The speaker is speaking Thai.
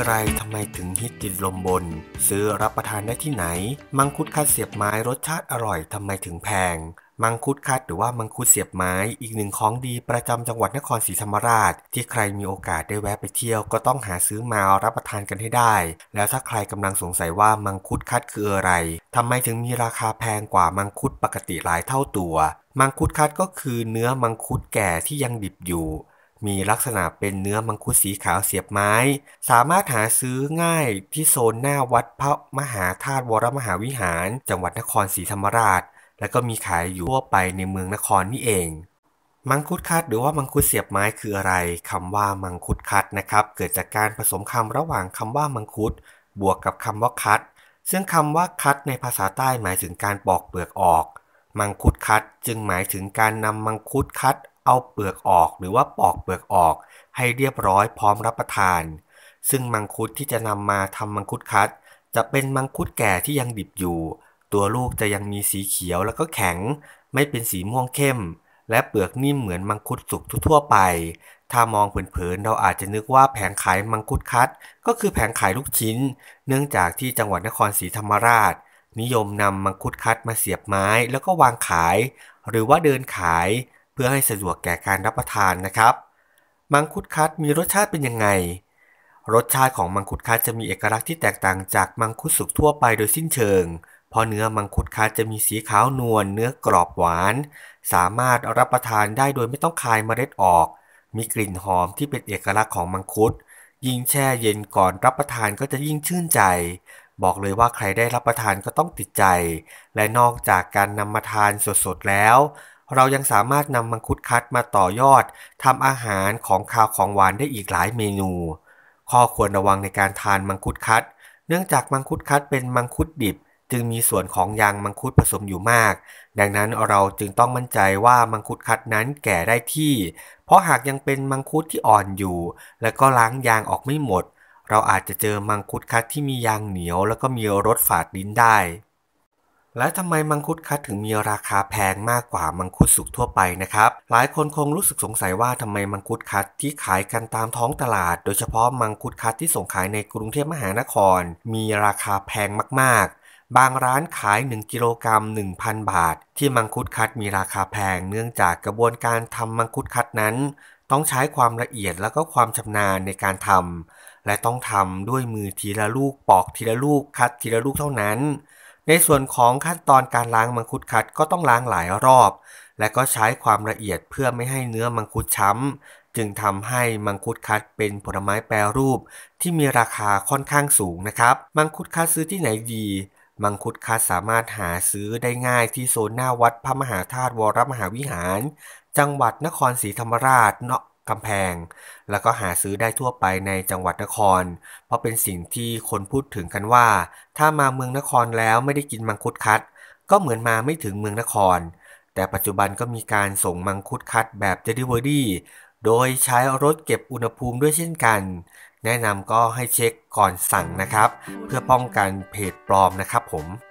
อะไรทำไมถึงฮิตติดลมบน ซื้อรับประทานได้ที่ไหน มังคุดคัดเสียบไม้รสชาติอร่อยทำไมถึงแพง มังคุดคัดหรือว่ามังคุดเสียบไม้อีกหนึ่งของดีประจำจังหวัดนครศรีธรรมราช ที่ใครมีโอกาสได้แวะไปเที่ยว ก็ต้องหาซื้อมารับประทานกันให้ได้ แล้วถ้าใครกำลังสงสัยว่ามังคุดคัดคืออะไรทำไมถึงมีราคาแพงกว่ามังคุดปกติหลายเท่าตัว มังคุดคัดก็คือเนื้อมังคุดแก่ที่ยังดิบอยู่มีลักษณะเป็นเนื้อมังคุดสีขาวเสียบไม้ สามารถหาซื้อง่าย ที่โซนหน้าวัดพระมหาธาตุวรมหาวิหาร จังหวัดนครศรีธรรมราช และก็มีขายอยู่ทั่วไปในเมืองนครนี่เอง มังคุดคัดหรือว่ามังคุดเสียบไม้คืออะไร คำว่ามังคุดคัดนะครับ เกิดจากการผสมคำระหว่างคำว่ามังคุด บวกกับคำว่าคัด ซึ่งคำว่าคัดในภาษาใต้หมายถึงการปอกเปลือกออก มังคุดคัด จึงหมายถึงการนำมังคุดคัดเอาเปลือกออกหรือว่าปอกเปลือกออกให้เรียบร้อยพร้อมรับประทาน ซึ่งมังคุดที่จะนำมาทำมังคุดคัด จะเป็นมังคุดแก่ที่ยังดิบอยู่ ตัวลูกจะยังมีสีเขียวแล้วก็แข็ง ไม่เป็นสีม่วงเข้ม และเปลือกนิ่มเหมือนมังคุดสุกทั่วไป ถ้ามองเผินๆ เราอาจจะนึกว่าแผงขายมังคุดคัด ก็คือแผงขายลูกชิ้น เนื่องจากที่จังหวัดนครศรีธรรมราช นิยมนำมังคุดคัดมาเสียบไม้แล้วก็วางขาย หรือว่าเดินขายพื่อให้สะดวกแก่การรับประทานนะครับ มังคุดคัดมีรสชาติเป็นยังไง รสชาติของมังคุดคัดจะมีเอกลักษณ์ที่แตกต่างจากมังคุดสุกทั่วไปโดยสิ้นเชิงเพราะเนื้อมังคุดคัดจะมีสีขาวนวล เนื้อกรอบหวาน สามารถรับประทานได้โดยไม่ต้องคายเมล็ดออก มีกลิ่นหอมที่เป็นเอกลักษณ์ของมังคุด ยิ่งแช่เย็นก่อนรับประทานก็จะยิ่งชื่นใจ บอกเลยว่าใครได้รับประทานก็ต้องติดใจ และนอกจากการนำมาทานสดๆแล้วเรายังสามารถนำมังคุดคัดมาต่อยอดทำอาหารของคาวของหวานได้อีกหลายเมนู ข้อควรระวังในการทานมังคุดคัด เนื่องจากมังคุดคัดเป็นมังคุดดิบ จึงมีส่วนของยางมังคุดผสมอยู่มาก ดังนั้นเราจึงต้องมั่นใจว่ามังคุดคัดนั้นแก่ได้ที่ เพราะหากยังเป็นมังคุดที่อ่อนอยู่ และก็ล้างยางออกไม่หมด เราอาจจะเจอมังคุดคัดที่มียางเหนียวแล้วก็มีรสฝาดดินได้และทำไมมังคุดคัดถึงมีราคาแพงมากกว่ามังคุดสุกทั่วไปนะครับ หลายคนคงรู้สึกสงสัยว่าทำไมมังคุดคัดที่ขายกันตามท้องตลาด โดยเฉพาะมังคุดคัดที่ส่งขายในกรุงเทพมหานคร มีราคาแพงมากๆ บางร้านขาย1กิโลกรัม1,000บาท ที่มังคุดคัดมีราคาแพงเนื่องจากกระบวนการทำมังคุดคัดนั้น ต้องใช้ความละเอียดและก็ความชำนาญในการทำและต้องทำด้วยมือทีละลูกปอกทีละลูกคัด ทีละลูกเท่านั้นในส่วนของขั้นตอนการล้างมังคุดคัดก็ต้องล้างหลายรอบ และก็ใช้ความละเอียดเพื่อไม่ให้เนื้อมังคุดช้ำจึงทำให้มังคุดคัดเป็นผลไม้แปรรูป ที่มีราคาค่อนข้างสูงนะครับมังคุดคัดซื้อที่ไหนดีมังคุดคัดสามารถหาซื้อได้ง่ายที่โซนหน้าวัดพระมหาธาตุวรมหาวิหาร จังหวัดนครศรีธรรมราชเนาะกำแพง แล้วก็หาซื้อได้ทั่วไปในจังหวัดนคร เพราะเป็นสิ่งที่คนพูดถึงกันว่า ถ้ามาเมืองนครแล้วไม่ได้กินมังคุดคัด ก็เหมือนมาไม่ถึงเมืองนคร แต่ปัจจุบันก็มีการส่งมังคุดคัดแบบเดลิเวอรี่โดยใช้รถเก็บอุณหภูมิด้วยเช่นกัน แนะนำก็ให้เช็คก่อนสั่งนะครับ เพื่อป้องกันเพจปลอมนะครับผม